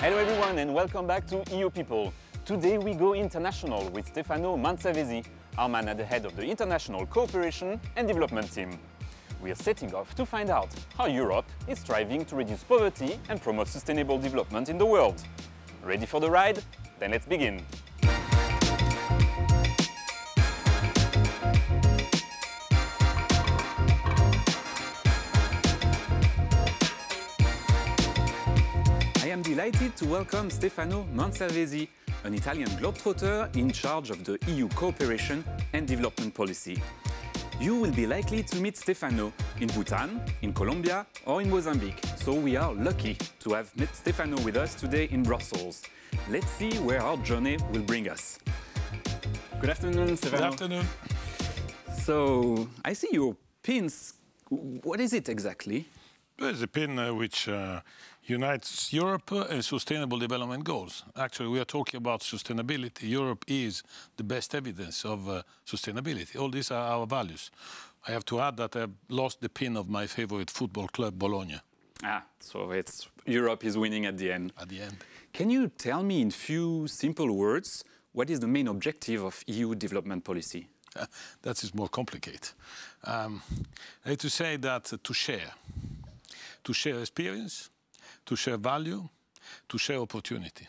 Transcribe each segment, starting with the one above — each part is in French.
Hello everyone and welcome back to EU People. Today we go international with Stefano Mansavesi, our man at the head of the International Cooperation and Development Team. We are setting off to find out how Europe is striving to reduce poverty and promote sustainable development in the world. Ready for the ride? Then let's begin. I am delighted to welcome Stefano Manservesi, an Italian globetrotter in charge of the EU cooperation and development policy. You will be likely to meet Stefano in Bhutan, in Colombia, or in Mozambique, so we are lucky to have met Stefano with us today in Brussels. Let's see where our journey will bring us. Good afternoon, Stefano. Good afternoon. So, I see your pins. What is it exactly? is a pin uh, which uh, unites Europe uh, and sustainable development goals. Actually, we are talking about sustainability. Europe is the best evidence of uh, sustainability. All these are our values. I have to add that I lost the pin of my favorite football club, Bologna. Ah, so it's Europe is winning at the end. At the end. Can you tell me in few simple words what is the main objective of EU development policy? Uh, that is more complicated. Um, I have to say that to share, to share experience, to share value, to share opportunity.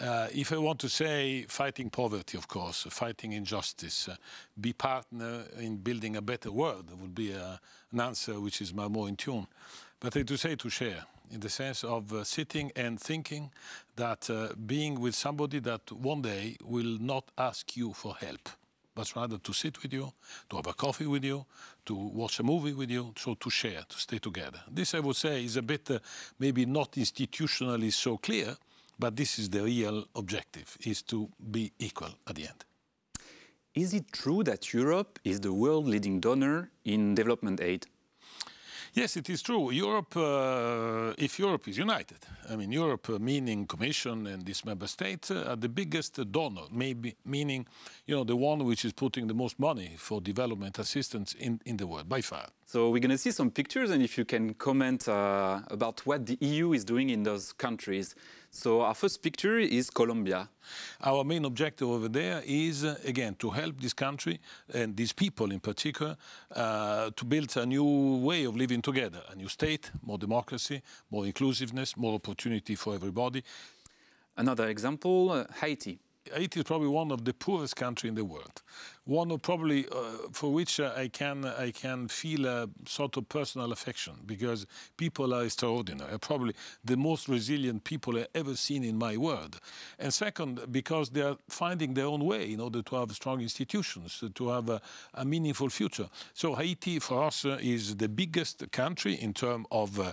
Uh, if I want to say fighting poverty, of course, fighting injustice, uh, be partner in building a better world would be uh, an answer which is more in tune. But I do say to share in the sense of uh, sitting and thinking that uh, being with somebody that one day will not ask you for help but rather to sit with you, to have a coffee with you, to watch a movie with you, so to share, to stay together. This, I would say, is a bit uh, maybe not institutionally so clear, but this is the real objective, is to be equal at the end. Is it true that Europe is the world leading donor in development aid? Yes, it is true. Europe, uh, if Europe is united, I mean, Europe, uh, meaning Commission and its member states, uh, are the biggest donor, maybe meaning, you know, the one which is putting the most money for development assistance in, in the world, by far. So we're going to see some pictures, and if you can comment uh, about what the EU is doing in those countries. So our first picture is Colombia. Our main objective over there is, again, to help this country and these people in particular uh, to build a new way of living together, a new state, more democracy, more inclusiveness, more opportunity for everybody. Another example, uh, Haiti. Haiti is probably one of the poorest country in the world. One of probably uh, for which uh, I can I can feel a sort of personal affection because people are extraordinary. Probably the most resilient people I ever seen in my world. And second, because they are finding their own way in order to have strong institutions, uh, to have a, a meaningful future. So Haiti for us uh, is the biggest country in terms of uh,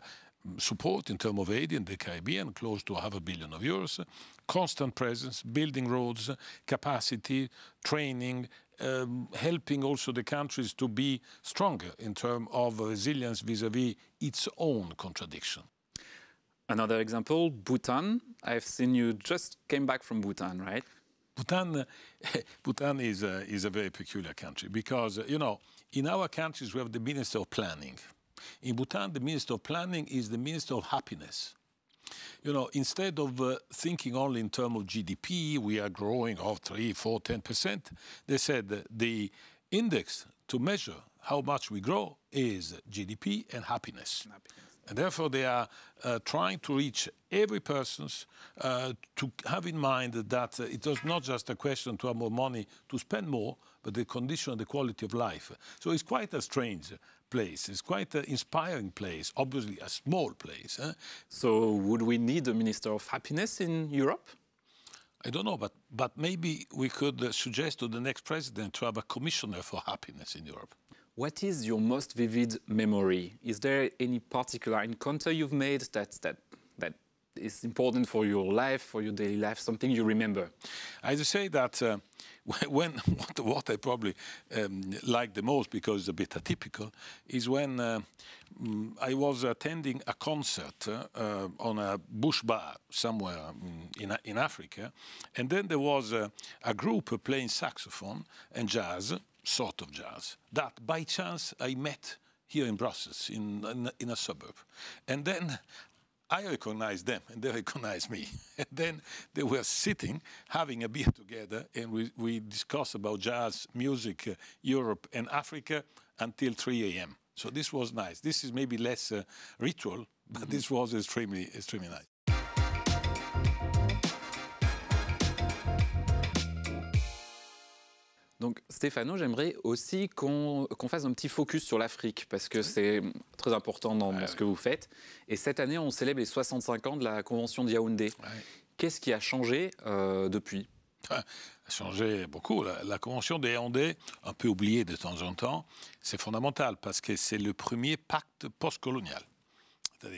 support in terms of aid in the Caribbean, close to half a billion of euros, constant presence, building roads, capacity, training, um, helping also the countries to be stronger in terms of resilience vis-à-vis -vis its own contradiction. Another example, Bhutan. I've seen you just came back from Bhutan, right? Bhutan, Bhutan is a, is a very peculiar country because, you know, in our countries we have the Minister of Planning, in Bhutan, the Minister of Planning is the Minister of Happiness. You know, instead of uh, thinking only in terms of GDP, we are growing of 3, 4, 10%, they said the index to measure how much we grow is GDP and happiness. happiness. And therefore, they are uh, trying to reach every person uh, to have in mind that uh, it is not just a question to have more money, to spend more, but the condition and the quality of life. So it's quite a strange place. It's quite an inspiring place, obviously a small place. Eh? So would we need a Minister of Happiness in Europe? I don't know, but, but maybe we could uh, suggest to the next president to have a commissioner for happiness in Europe. What is your most vivid memory? Is there any particular encounter you've made that, that is important for your life, for your daily life, something you remember? I have say that uh, when what, what, I probably um, like the most, because it's a bit atypical, is when uh, mm, I was attending a concert uh, uh on a bush bar somewhere mm, in, in Africa, and then there was a, a group playing saxophone and jazz, sort of jazz, that by chance I met here in Brussels, in, in, in, a suburb. And then I recognized them and they recognized me. and then they were sitting, having a beer together, and we, we discussed about jazz, music, uh, Europe, and Africa until 3 a.m. So this was nice. This is maybe less uh, ritual, but mm -hmm. this was extremely, extremely nice. Donc Stéphano, j'aimerais aussi qu'on fasse un petit focus sur l'Afrique, parce que c'est très important dans ce que vous faites. Et cette année, on célèbre les 65 ans de la Convention de Yaoundé. Qu'est-ce qui a changé euh, depuis ah, a changé beaucoup. La, Convention de Yaoundé, un peu oubliée de temps en temps, c'est fondamental parce que c'est le premier pacte postcolonial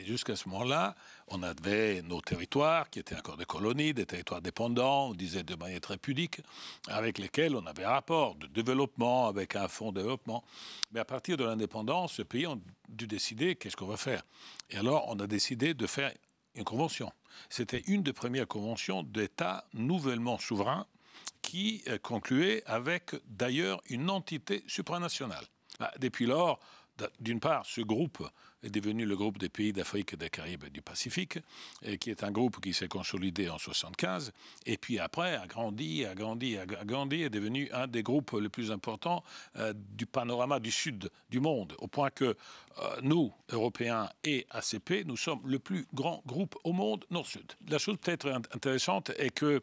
jusqu'à ce moment-là, on avait nos territoires qui étaient encore des colonies, des territoires dépendants, on disait de manière très pudique, avec lesquels on avait un rapport de développement avec un fonds de développement. Mais à partir de l'indépendance, ce pays a dû décider qu'est-ce qu'on va faire. Et alors, on a décidé de faire une convention. C'était une des premières conventions d'États nouvellement souverains qui euh, concluait avec d'ailleurs une entité supranationale. Bah, depuis lors, d'une part, ce groupe est devenu le groupe des pays d'Afrique, des Caraïbes et du Pacifique, et euh, qui est un groupe qui s'est consolidé en 1975, et puis après a grandi, a grandi, a grandi, est devenu un des groupes les plus importants euh, du panorama du sud du monde, au point que euh, nous, Européens et ACP, nous sommes le plus grand groupe au monde nord-sud. La chose peut-être intéressante est que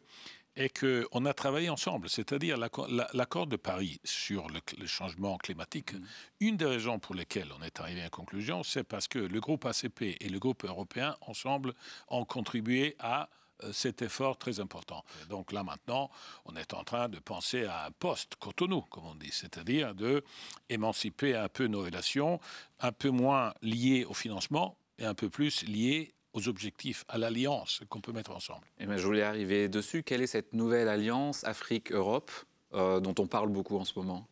que qu'on a travaillé ensemble, c'est-à-dire l'accord de Paris sur le, changement climatique. Mm. Une des raisons pour lesquelles on est arrivé à une conclusion, c'est parce que le groupe ACP et le groupe européen, ensemble, ont contribué à euh, cet effort très important. donc là maintenant, on est en train de penser à un poste cotonou, comme on dit, c'est-à-dire de émanciper un peu nos relations, un peu moins liées au financement et un peu plus liées aux objectifs, à l'alliance qu'on peut mettre ensemble. Et eh ben, je voulais arriver dessus. Quelle est cette nouvelle alliance Afrique-Europe euh, dont on parle beaucoup en ce moment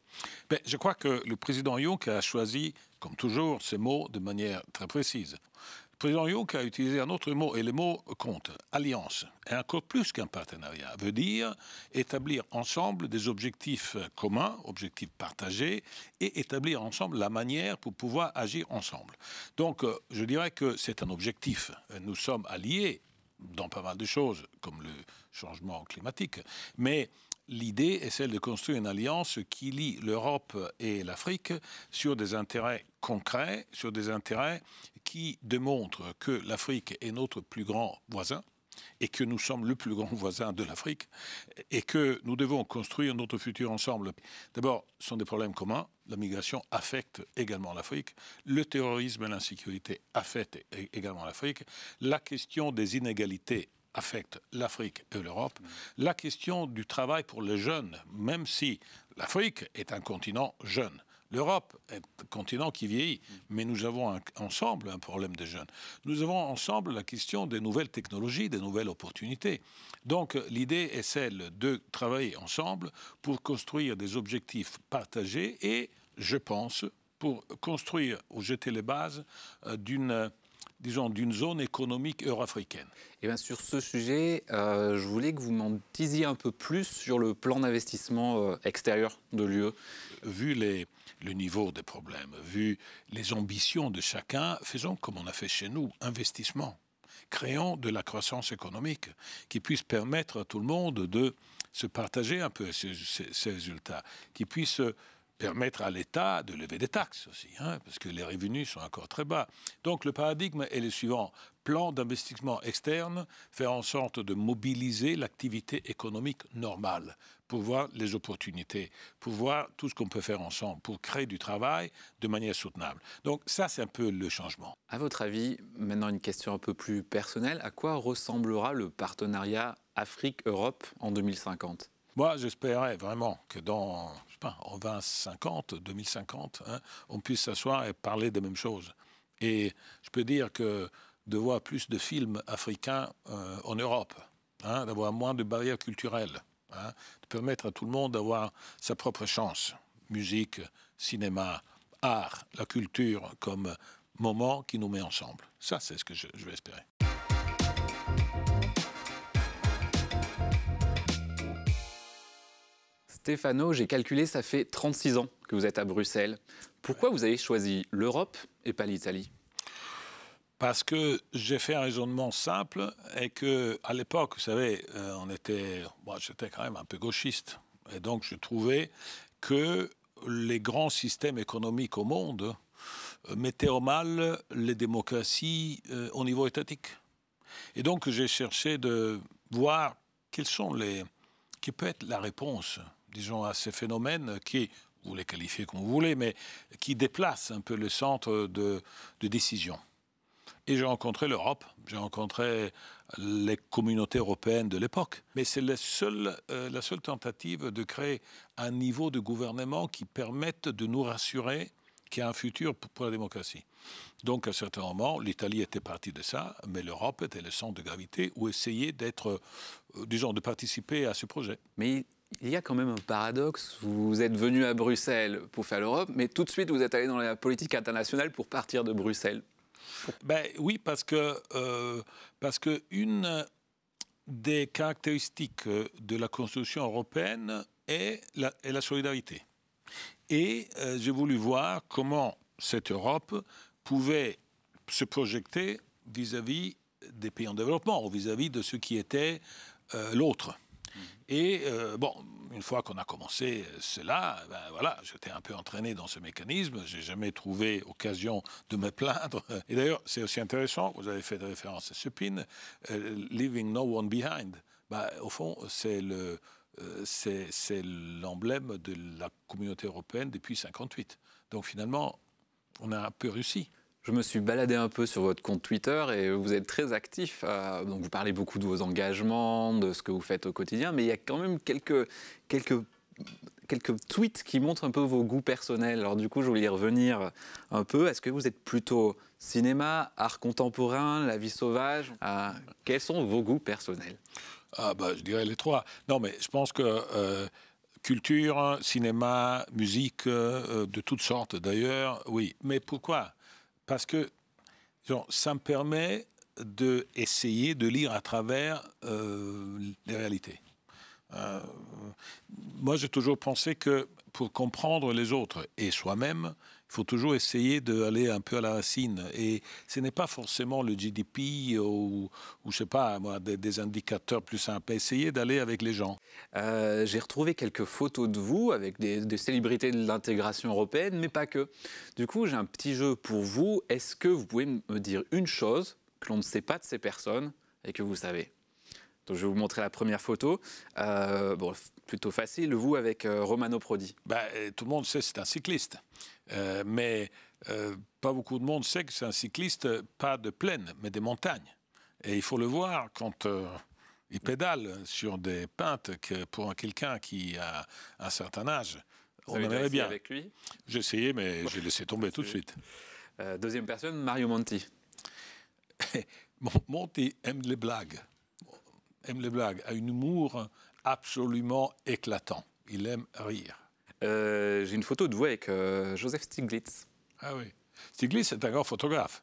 ben, Je crois que le président Juncker a choisi, comme toujours, ces mots de manière très précise. Le président Juncker a utilisé un autre mot, et le mot compte, alliance, est encore plus qu'un partenariat, veut dire établir ensemble des objectifs communs, objectifs partagés, et établir ensemble la manière pour pouvoir agir ensemble. Donc euh, je dirais que c'est un objectif. Nous sommes alliés dans pas mal de choses, comme le changement climatique. Mais l'idée est celle de construire une alliance qui lie l'Europe et l'Afrique sur des intérêts concrets, sur des intérêts qui démontrent que l'Afrique est notre plus grand voisin et que nous sommes le plus grand voisin de l'Afrique et que nous devons construire notre futur ensemble. D'abord, ce sont des problèmes communs. La migration affecte également l'Afrique. Le terrorisme et l'insécurité affectent également l'Afrique. La question des inégalités affecte l'Afrique et l'Europe, la question du travail pour les jeunes, même si l'Afrique est un continent jeune. L'Europe est un continent qui vieillit, mais nous avons ensemble un problème des jeunes. Nous avons ensemble la question des nouvelles technologies, des nouvelles opportunités. Donc l'idée est celle de travailler ensemble pour construire des objectifs partagés et, je pense, pour construire ou jeter les bases euh, d'une disons, d'une zone économique euro Et eh bien sur ce sujet, euh, je voulais que vous m'en disiez un peu plus sur le plan d'investissement euh, extérieur de l'UE. Vu les, le niveau des problèmes, vu les ambitions de chacun, faisons comme on a fait chez nous, investissement. Créons de la croissance économique qui puisse permettre à tout le monde de se partager un peu ces, ces résultats, qui puisse permettre à l'État de lever des taxes aussi, hein, parce que les revenus sont encore très bas. Donc le paradigme est le suivant. Plan d'investissement externe, faire en sorte de mobiliser l'activité économique normale pour voir les opportunités, pour voir tout ce qu'on peut faire ensemble, pour créer du travail de manière soutenable. Donc ça, c'est un peu le changement. À votre avis, maintenant une question un peu plus personnelle, à quoi ressemblera le partenariat Afrique-Europe en 2050 moi, j'espérais vraiment que dans en 2050, 2050, hein, on puisse s'asseoir et parler des mêmes choses. Et je peux dire que de voir plus de films africains euh, en Europe, hein, d'avoir moins de barrières culturelles, hein, de permettre à tout le monde d'avoir sa propre chance. Musique, cinéma, art, la culture comme moment qui nous met ensemble. Ça, c'est ce que je vais espérer. Stéphano, j'ai calculé, ça fait 36 ans que vous êtes à Bruxelles. Pourquoi vous avez choisi l'Europe et pas l'Italie parce que j'ai fait un raisonnement simple et que à l'époque, vous savez, euh, on était, moi, j'étais quand même un peu gauchiste et donc je trouvais que les grands systèmes économiques au monde euh, mettaient au mal les démocraties euh, au niveau étatique. Et donc j'ai cherché de voir quelles sont les qui peut être la réponse disons, à ces phénomènes qui, vous les qualifiez comme vous voulez, mais qui déplacent un peu le centre de, décision. Et j'ai rencontré l'Europe, j'ai rencontré les communautés européennes de l'époque. Mais c'est la seule, euh, la seule tentative de créer un niveau de gouvernement qui permette de nous rassurer qu'il y a un futur pour la démocratie. Donc, à certains moments, l'Italie était partie de ça, mais l'Europe était le centre de gravité où essayer d'être, du euh, disons, de participer à ce projet. Mais il y a quand même un paradoxe. Vous êtes venu à Bruxelles pour faire l'Europe, mais tout de suite vous êtes allé dans la politique internationale pour partir de Bruxelles. Ben oui, parce que, euh, parce que une des caractéristiques euh, de la construction européenne est la, solidarité. Et euh, j'ai voulu voir comment cette Europe pouvait se projeter vis-à-vis des pays en développement ou vis-à-vis de ce qui était l'autre. Et euh, bon, une fois qu'on a commencé cela, ben voilà, j'étais un peu entraîné dans ce mécanisme. J'ai jamais trouvé occasion de me plaindre. Et d'ailleurs, c'est aussi intéressant. Vous avez fait référence à Supine, euh, "Leaving No One Behind". Ben, au fond, c'est euh, l'emblème de la communauté européenne depuis 58. Donc finalement, on a un peu réussi. Je me suis baladé un peu sur votre compte Twitter et vous êtes très actif. Euh, donc vous parlez beaucoup de vos engagements, de ce que vous faites au quotidien, mais il y a quand même quelques, quelques, quelques tweets qui montrent un peu vos goûts personnels. Alors du coup, je voulais y revenir un peu. Est-ce que vous êtes plutôt cinéma, art contemporain, la vie sauvage euh, Quels sont vos goûts personnels ah bah, Je dirais les trois. Non, mais je pense que... Euh, culture, cinéma, musique, de toutes sortes d'ailleurs, oui. Mais pourquoi parce que ça me permet de de lire à travers euh, les réalités. Euh, moi, j'ai toujours pensé que pour comprendre les autres et soi-même, faut toujours essayer d'aller un peu à la racine. Et ce n'est pas forcément le GDP ou, je sais pas, moi, des, indicateurs plus simples. Essayez d'aller avec les gens. Euh, j'ai retrouvé quelques photos de vous avec des, des célébrités de l'intégration européenne, mais pas que. Du coup, j'ai un petit jeu pour vous. Est-ce que vous pouvez me dire une chose que l'on ne sait pas de ces personnes et que vous savez je vais vous montrer la première photo. Euh, plutôt facile, vous avec euh, Romano Prodi. Bah, euh, tout le monde sait que c'est un cycliste. mais pas beaucoup de monde sait que c'est un cycliste, pas de plaine, mais des montagnes. Et il faut le voir quand il pédale sur des pentes que pour quelqu'un qui a un certain âge. Vous on aimerait bien. avec lui J'ai essayé, mais j'ai laissé tomber tout de suite. deuxième personne, Mario Monti. Monti aime les blagues aime les blagues, a un humour absolument éclatant. Il aime rire. Euh, j'ai une photo de vous avec euh, Joseph Stiglitz. Ah oui. Stiglitz est un grand photographe.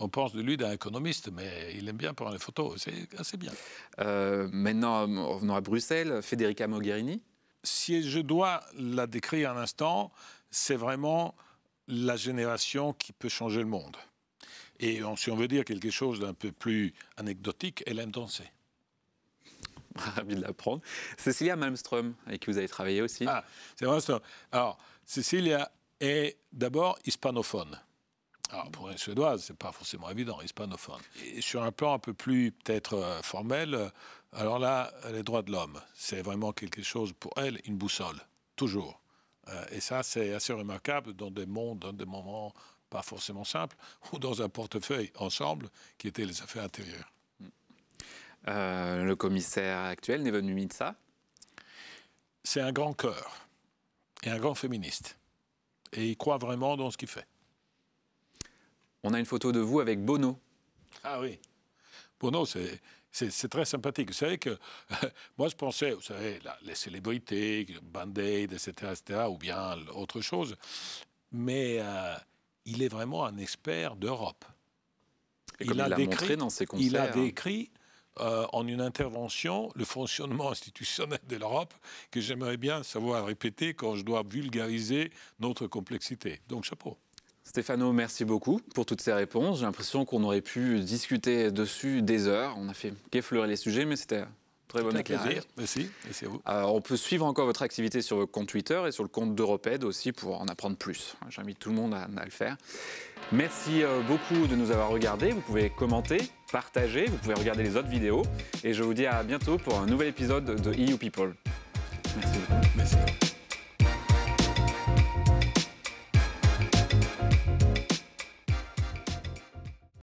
On pense de lui d'un économiste, mais il aime bien prendre les photos. C'est assez bien. Euh, maintenant, revenons à Bruxelles. Federica Mogherini. Si je dois la décrire un instant, c'est vraiment la génération qui peut changer le monde. Et si on veut dire quelque chose d'un peu plus anecdotique, elle aime danser. ravi Cecilia Malmström, avec qui vous avez travaillé aussi. Ah, Cécilia Cecilia est d'abord hispanophone. pour une Suédoise, c'est pas forcément évident, hispanophone. sur un plan un peu plus, peut-être, euh, formel, euh, alors là, les droits de l'homme, c'est vraiment quelque chose, pour elle, une boussole, toujours. Euh, et ça, c'est assez remarquable dans des mondes, dans des moments pas forcément simples, ou dans un portefeuille ensemble qui était les affaires intérieures. Euh, le commissaire actuel, Neven Mimitsa C'est un grand cœur et un grand féministe. Et il croit vraiment dans ce qu'il fait. On a une photo de vous avec Bono. Ah oui. Bono, c'est. très sympathique. Vous savez que moi, je pensais, vous savez, les célébrités, Band-Aid, etc., etc., ou bien autre chose. Mais euh, il est vraiment un expert d'Europe. Il, il, a décrit, dans ses concerts, il a hein. décrit euh, en une intervention le fonctionnement institutionnel de l'Europe que j'aimerais bien savoir répéter quand je dois vulgariser notre complexité. Donc chapeau. Stéphano, merci beaucoup pour toutes ces réponses. J'ai l'impression qu'on aurait pu discuter dessus des heures. On a fait qu'effleurer les sujets, mais c'était Très bon éclairage. Merci, merci à vous. Euh, on peut suivre encore votre activité sur le compte Twitter et sur le compte d'Europed aussi pour en apprendre plus. J'invite tout le monde à, le faire. Merci euh, beaucoup de nous avoir regardés. Vous pouvez commenter, partager, vous pouvez regarder les autres vidéos. Et je vous dis à bientôt pour un nouvel épisode de EU People. Merci beaucoup. Merci.